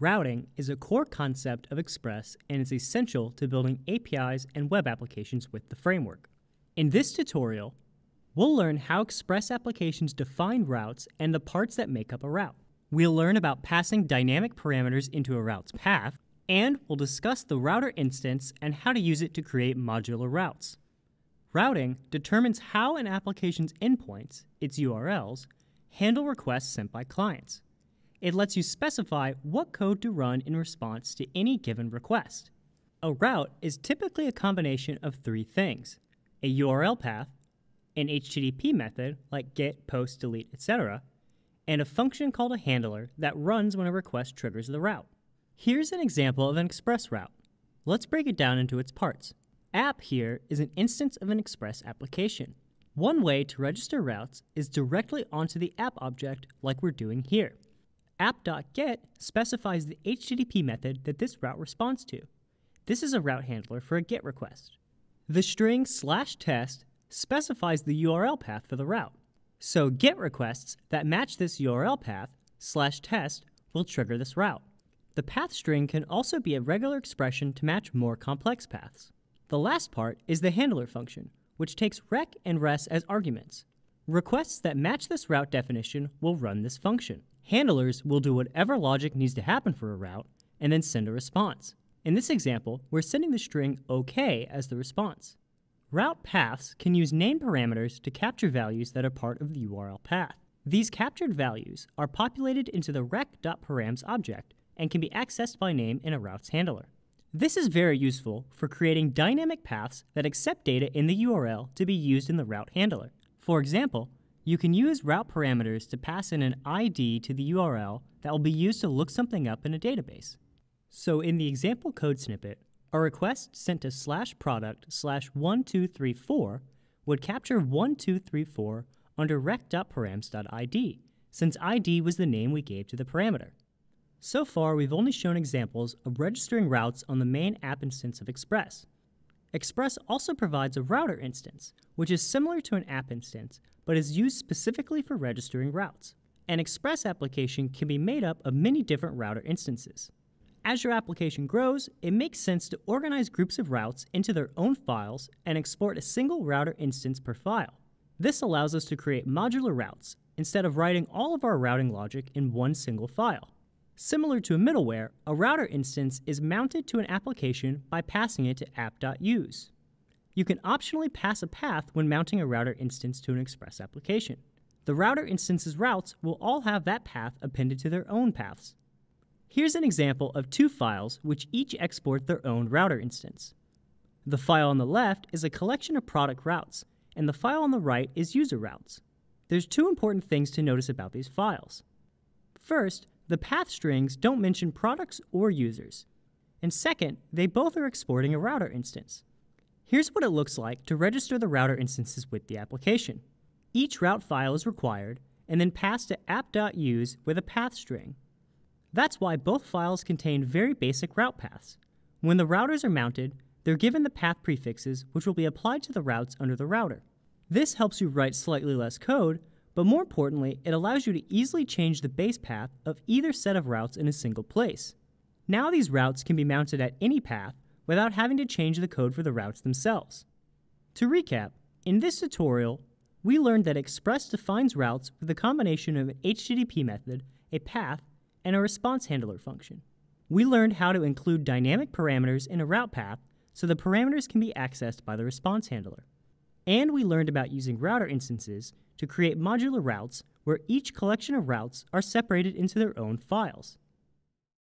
Routing is a core concept of Express and is essential to building APIs and web applications with the framework. In this tutorial, we'll learn how Express applications define routes and the parts that make up a route. We'll learn about passing dynamic parameters into a route's path, and we'll discuss the router instance and how to use it to create modular routes. Routing determines how an application's endpoints, its URLs, handle requests sent by clients. It lets you specify what code to run in response to any given request. A route is typically a combination of three things, a URL path, an HTTP method like get, post, delete, etc., and a function called a handler that runs when a request triggers the route. Here's an example of an express route. Let's break it down into its parts. App here is an instance of an express application. One way to register routes is directly onto the app object like we're doing here app.get specifies the HTTP method that this route responds to. This is a route handler for a GET request. The string slash test specifies the URL path for the route. So GET requests that match this URL path slash test will trigger this route. The path string can also be a regular expression to match more complex paths. The last part is the handler function, which takes rec and res as arguments. Requests that match this route definition will run this function. Handlers will do whatever logic needs to happen for a route and then send a response. In this example, we're sending the string OK as the response. Route paths can use name parameters to capture values that are part of the URL path. These captured values are populated into the rec.params object and can be accessed by name in a route's handler. This is very useful for creating dynamic paths that accept data in the URL to be used in the route handler. For example, you can use route parameters to pass in an ID to the URL that will be used to look something up in a database. So in the example code snippet, a request sent to slash product slash 1234 would capture 1234 under rec.params.id, since ID was the name we gave to the parameter. So far, we've only shown examples of registering routes on the main app instance of Express, Express also provides a router instance, which is similar to an app instance, but is used specifically for registering routes. An Express application can be made up of many different router instances. As your application grows, it makes sense to organize groups of routes into their own files and export a single router instance per file. This allows us to create modular routes instead of writing all of our routing logic in one single file. Similar to a middleware, a router instance is mounted to an application by passing it to app.use. You can optionally pass a path when mounting a router instance to an Express application. The router instance's routes will all have that path appended to their own paths. Here's an example of two files which each export their own router instance. The file on the left is a collection of product routes, and the file on the right is user routes. There's two important things to notice about these files. First, the path strings don't mention products or users. And second, they both are exporting a router instance. Here's what it looks like to register the router instances with the application. Each route file is required and then passed to app.use with a path string. That's why both files contain very basic route paths. When the routers are mounted, they're given the path prefixes which will be applied to the routes under the router. This helps you write slightly less code but more importantly, it allows you to easily change the base path of either set of routes in a single place. Now these routes can be mounted at any path without having to change the code for the routes themselves. To recap, in this tutorial, we learned that Express defines routes with a combination of an HTTP method, a path, and a response handler function. We learned how to include dynamic parameters in a route path so the parameters can be accessed by the response handler. And we learned about using router instances to create modular routes where each collection of routes are separated into their own files.